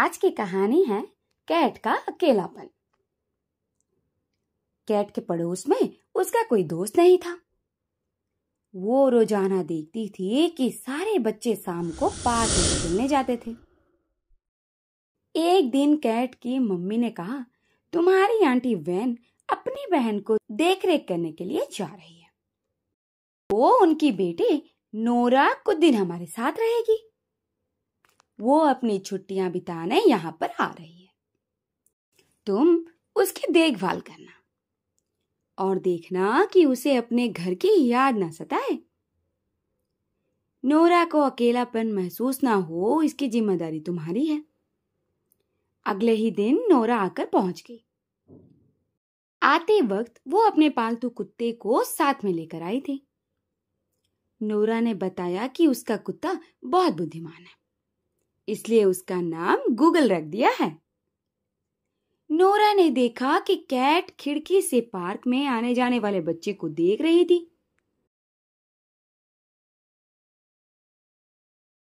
आज की कहानी है कैट का अकेलापन कैट के पड़ोस में उसका कोई दोस्त नहीं था वो रोजाना देखती थी कि सारे बच्चे शाम को पार्क में खेलने जाते थे एक दिन कैट की मम्मी ने कहा तुम्हारी आंटी वैन अपनी बहन को देखरेख करने के लिए जा रही है वो उनकी बेटी नोरा कुछ दिन हमारे साथ रहेगी वो अपनी छुट्टियां बिताने यहां पर आ रही है तुम उसकी देखभाल करना और देखना कि उसे अपने घर की याद ना सताए नोरा को अकेलापन महसूस ना हो इसकी जिम्मेदारी तुम्हारी है अगले ही दिन नोरा आकर पहुंच गई आते वक्त वो अपने पालतू कुत्ते को साथ में लेकर आई थी नोरा ने बताया कि उसका कुत्ता बहुत बुद्धिमान है इसलिए उसका नाम गूगल रख दिया है नोरा ने देखा कि कैट खिड़की से पार्क में आने जाने वाले बच्चे को देख रही थी